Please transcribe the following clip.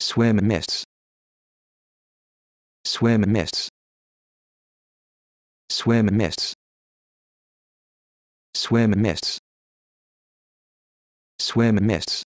swim mists swim mists swim mists swim mists swim mists